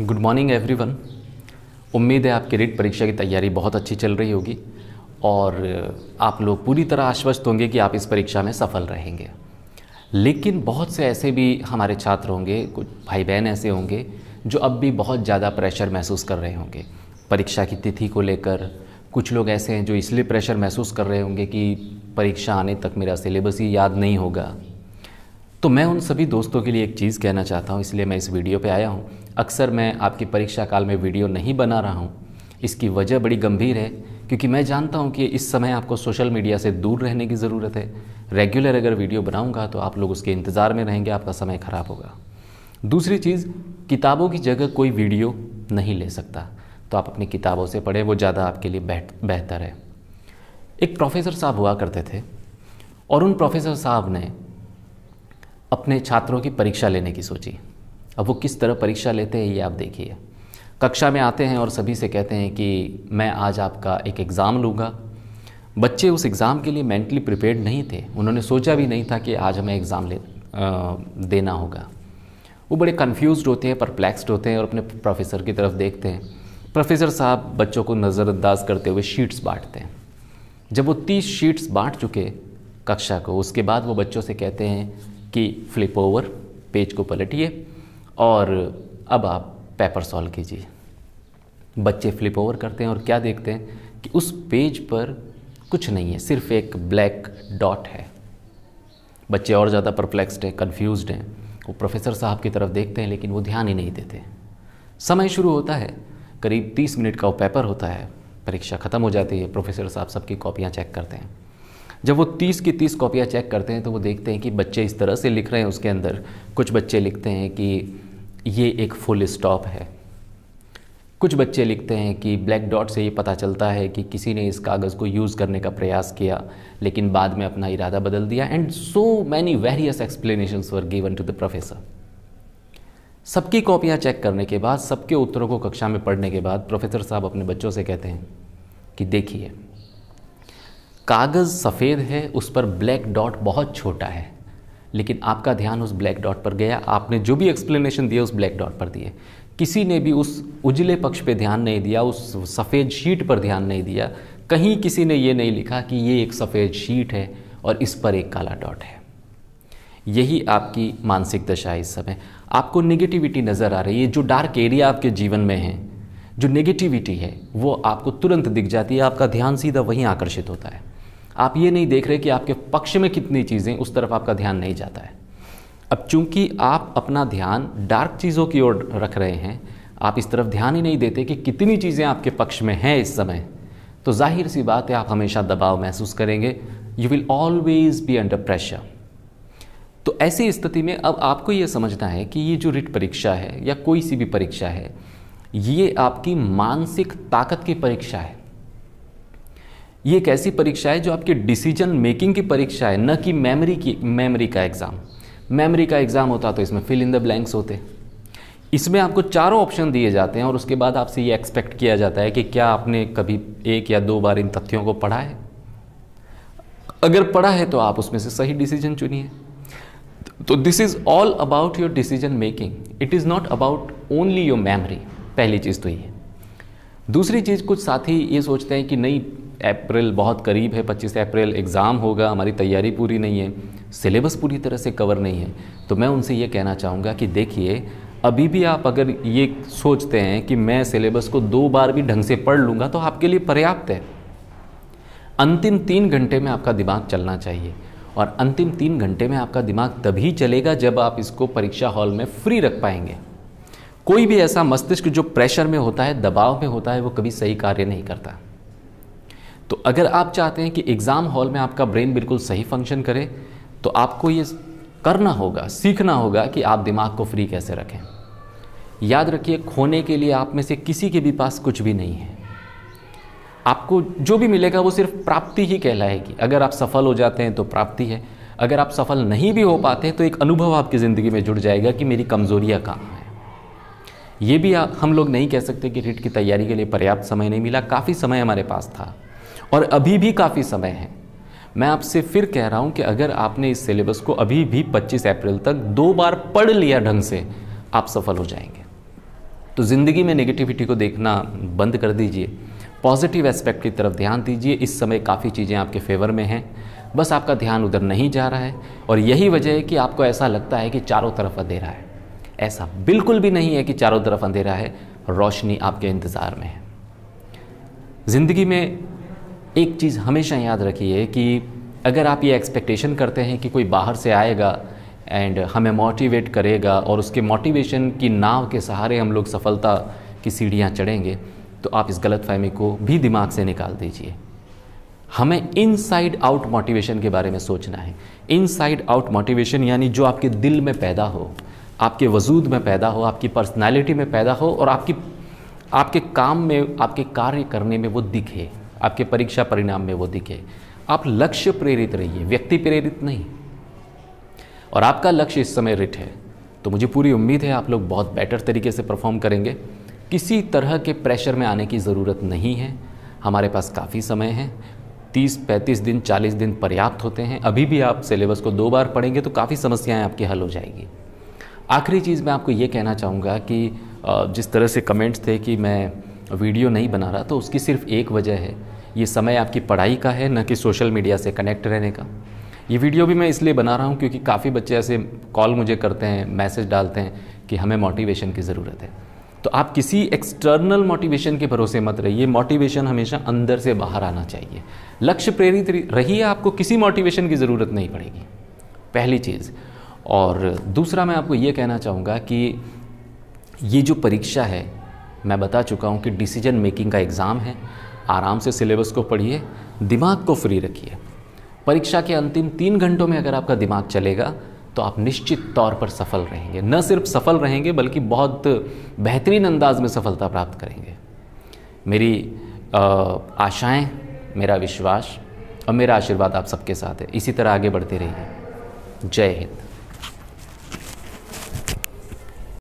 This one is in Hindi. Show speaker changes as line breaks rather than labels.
गुड मॉर्निंग एवरीवन उम्मीद है आपकी रिट परीक्षा की तैयारी बहुत अच्छी चल रही होगी और आप लोग पूरी तरह आश्वस्त होंगे कि आप इस परीक्षा में सफल रहेंगे लेकिन बहुत से ऐसे भी हमारे छात्र होंगे कुछ भाई बहन ऐसे होंगे जो अब भी बहुत ज़्यादा प्रेशर महसूस कर रहे होंगे परीक्षा की तिथि को लेकर कुछ लोग ऐसे हैं जो इसलिए प्रेशर महसूस कर रहे होंगे कि परीक्षा आने तक मेरा सिलेबस ही याद नहीं होगा तो मैं उन सभी दोस्तों के लिए एक चीज़ कहना चाहता हूँ इसलिए मैं इस वीडियो पे आया हूँ अक्सर मैं आपकी परीक्षा काल में वीडियो नहीं बना रहा हूँ इसकी वजह बड़ी गंभीर है क्योंकि मैं जानता हूँ कि इस समय आपको सोशल मीडिया से दूर रहने की ज़रूरत है रेगुलर अगर वीडियो बनाऊँगा तो आप लोग उसके इंतज़ार में रहेंगे आपका समय ख़राब होगा दूसरी चीज़ किताबों की जगह कोई वीडियो नहीं ले सकता तो आप अपनी किताबों से पढ़ें वो ज़्यादा आपके लिए बेहतर है एक प्रोफेसर साहब हुआ करते थे और उन प्रोफेसर साहब ने अपने छात्रों की परीक्षा लेने की सोची अब वो किस तरह परीक्षा लेते हैं ये आप देखिए कक्षा में आते हैं और सभी से कहते हैं कि मैं आज आपका एक एग्ज़ाम लूँगा बच्चे उस एग्ज़ाम के लिए मेंटली प्रिपेयर्ड नहीं थे उन्होंने सोचा भी नहीं था कि आज हमें एग्ज़ाम ले आ, देना होगा वो बड़े कन्फ्यूज होते हैं परप्लेक्सड होते हैं और अपने प्रोफेसर की तरफ देखते हैं प्रोफेसर साहब बच्चों को नज़रअंदाज करते हुए शीट्स बांटते हैं जब वो तीस शीट्स बांट चुके कक्षा को उसके बाद वो बच्चों से कहते हैं कि फ्लिप ओवर पेज को पलटिए और अब आप पेपर सॉल्व कीजिए बच्चे फ्लिप ओवर करते हैं और क्या देखते हैं कि उस पेज पर कुछ नहीं है सिर्फ एक ब्लैक डॉट है बच्चे और ज़्यादा परफ्लेक्सड हैं कन्फ्यूज हैं वो प्रोफेसर साहब की तरफ देखते हैं लेकिन वो ध्यान ही नहीं देते समय शुरू होता है करीब 30 मिनट का वो पेपर होता है परीक्षा ख़त्म हो जाती है प्रोफेसर साहब सबकी कॉपियाँ चेक करते हैं जब वो तीस की तीस कॉपियाँ चेक करते हैं तो वो देखते हैं कि बच्चे इस तरह से लिख रहे हैं उसके अंदर कुछ बच्चे लिखते हैं कि ये एक फुल स्टॉप है कुछ बच्चे लिखते हैं कि ब्लैक डॉट से ये पता चलता है कि किसी ने इस कागज़ को यूज़ करने का प्रयास किया लेकिन बाद में अपना इरादा बदल दिया and so many various explanation were given to the professor सबकी कॉपियाँ चेक करने के बाद सबके उत्तरों को कक्षा में पढ़ने के बाद प्रोफेसर साहब अपने बच्चों से कहते हैं कि देखिए कागज़ सफ़ेद है उस पर ब्लैक डॉट बहुत छोटा है लेकिन आपका ध्यान उस ब्लैक डॉट पर गया आपने जो भी एक्सप्लेनेशन दिया उस ब्लैक डॉट पर दिए किसी ने भी उस उजले पक्ष पे ध्यान नहीं दिया उस सफ़ेद शीट पर ध्यान नहीं दिया कहीं किसी ने ये नहीं लिखा कि ये एक सफ़ेद शीट है और इस पर एक काला डॉट है यही आपकी मानसिक दशा है इस समय आपको नेगेटिविटी नज़र आ रही है जो डार्क एरिया आपके जीवन में है जो नेगेटिविटी है वो आपको तुरंत दिख जाती है आपका ध्यान सीधा वहीं आकर्षित होता है आप ये नहीं देख रहे कि आपके पक्ष में कितनी चीज़ें उस तरफ आपका ध्यान नहीं जाता है अब चूंकि आप अपना ध्यान डार्क चीज़ों की ओर रख रहे हैं आप इस तरफ ध्यान ही नहीं देते कि कितनी चीज़ें आपके पक्ष में हैं इस समय तो जाहिर सी बात है आप हमेशा दबाव महसूस करेंगे you will always be under pressure तो ऐसी स्थिति में अब आपको ये समझना है कि ये जो रिट परीक्षा है या कोई सी भी परीक्षा है ये आपकी मानसिक ताकत की परीक्षा है ये एक ऐसी परीक्षा है जो आपके डिसीजन मेकिंग की परीक्षा है न कि मेमोरी की मेमोरी का एग्ज़ाम मेमोरी का एग्ज़ाम होता तो इसमें फिल इन द ब्लैंक्स होते इसमें आपको चारों ऑप्शन दिए जाते हैं और उसके बाद आपसे ये एक्सपेक्ट किया जाता है कि क्या आपने कभी एक या दो बार इन तथ्यों को पढ़ा है अगर पढ़ा है तो आप उसमें से सही डिसीजन चुनिए तो this is all about your decision making it is not about only your memory पहली चीज़ तो ये दूसरी चीज़ कुछ साथी ये सोचते हैं कि नहीं अप्रैल बहुत करीब है पच्चीस अप्रैल एग्ज़ाम होगा हमारी तैयारी पूरी नहीं है सिलेबस पूरी तरह से कवर नहीं है तो मैं उनसे ये कहना चाहूँगा कि देखिए अभी भी आप अगर ये सोचते हैं कि मैं सिलेबस को दो बार भी ढंग से पढ़ लूँगा तो आपके लिए पर्याप्त है अंतिम तीन घंटे में आपका दिमाग चलना चाहिए और अंतिम तीन घंटे में आपका दिमाग तभी चलेगा जब आप इसको परीक्षा हॉल में फ्री रख पाएंगे कोई भी ऐसा मस्तिष्क जो प्रेशर में होता है दबाव में होता है वो कभी सही कार्य नहीं करता तो अगर आप चाहते हैं कि एग्ज़ाम हॉल में आपका ब्रेन बिल्कुल सही फंक्शन करे तो आपको ये करना होगा सीखना होगा कि आप दिमाग को फ्री कैसे रखें याद रखिए खोने के लिए आप में से किसी के भी पास कुछ भी नहीं है आपको जो भी मिलेगा वो सिर्फ प्राप्ति ही कहलाएगी अगर आप सफल हो जाते हैं तो प्राप्ति है अगर आप सफल नहीं भी हो पाते हैं तो एक अनुभव आपकी ज़िंदगी में जुड़ जाएगा कि मेरी कमज़ोरियाँ कहाँ हैं ये भी हम लोग नहीं कह सकते कि रिट की तैयारी के लिए पर्याप्त समय नहीं मिला काफ़ी समय हमारे पास था और अभी भी काफ़ी समय है मैं आपसे फिर कह रहा हूं कि अगर आपने इस सिलेबस को अभी भी 25 अप्रैल तक दो बार पढ़ लिया ढंग से आप सफल हो जाएंगे तो ज़िंदगी में नेगेटिविटी को देखना बंद कर दीजिए पॉजिटिव एस्पेक्ट की तरफ ध्यान दीजिए इस समय काफ़ी चीज़ें आपके फेवर में हैं बस आपका ध्यान उधर नहीं जा रहा है और यही वजह है कि आपको ऐसा लगता है कि चारों तरफ अंधेरा है ऐसा बिल्कुल भी नहीं है कि चारों तरफ अंधेरा है रोशनी आपके इंतज़ार में है ज़िंदगी में एक चीज़ हमेशा याद रखिए कि अगर आप ये एक्सपेक्टेशन करते हैं कि कोई बाहर से आएगा एंड हमें मोटिवेट करेगा और उसके मोटिवेशन की नाव के सहारे हम लोग सफलता की सीढ़ियाँ चढ़ेंगे तो आप इस गलत फहमी को भी दिमाग से निकाल दीजिए हमें इन साइड आउट मोटिवेशन के बारे में सोचना है इन साइड आउट मोटिवेशन यानी जो आपके दिल में पैदा हो आपके वजूद में पैदा हो आपकी पर्सनैलिटी में पैदा हो और आपकी आपके काम में आपके कार्य करने में वो दिखे आपके परीक्षा परिणाम में वो दिखे आप लक्ष्य प्रेरित रहिए व्यक्ति प्रेरित नहीं और आपका लक्ष्य इस समय रिट है तो मुझे पूरी उम्मीद है आप लोग बहुत बेटर तरीके से परफॉर्म करेंगे किसी तरह के प्रेशर में आने की ज़रूरत नहीं है हमारे पास काफ़ी समय है 30, 35 दिन 40 दिन पर्याप्त होते हैं अभी भी आप सिलेबस को दो बार पढ़ेंगे तो काफ़ी समस्याएं आपकी हल हो जाएगी आखिरी चीज़ मैं आपको ये कहना चाहूँगा कि जिस तरह से कमेंट्स थे कि मैं वीडियो नहीं बना रहा तो उसकी सिर्फ एक वजह है ये समय आपकी पढ़ाई का है न कि सोशल मीडिया से कनेक्ट रहने का ये वीडियो भी मैं इसलिए बना रहा हूँ क्योंकि काफ़ी बच्चे ऐसे कॉल मुझे करते हैं मैसेज डालते हैं कि हमें मोटिवेशन की ज़रूरत है तो आप किसी एक्सटर्नल मोटिवेशन के भरोसे मत रहिए मोटिवेशन हमेशा अंदर से बाहर आना चाहिए लक्ष्य प्रेरित रहिए आपको किसी मोटिवेशन की ज़रूरत नहीं पड़ेगी पहली चीज़ और दूसरा मैं आपको ये कहना चाहूँगा कि ये जो परीक्षा है मैं बता चुका हूँ कि डिसीजन मेकिंग का एग्ज़ाम है आराम से सिलेबस को पढ़िए दिमाग को फ्री रखिए परीक्षा के अंतिम तीन घंटों में अगर आपका दिमाग चलेगा तो आप निश्चित तौर पर सफल रहेंगे न सिर्फ सफल रहेंगे बल्कि बहुत बेहतरीन अंदाज में सफलता प्राप्त करेंगे मेरी आशाएं मेरा विश्वास और मेरा आशीर्वाद आप सबके साथ है इसी तरह आगे बढ़ते रहिए जय हिंद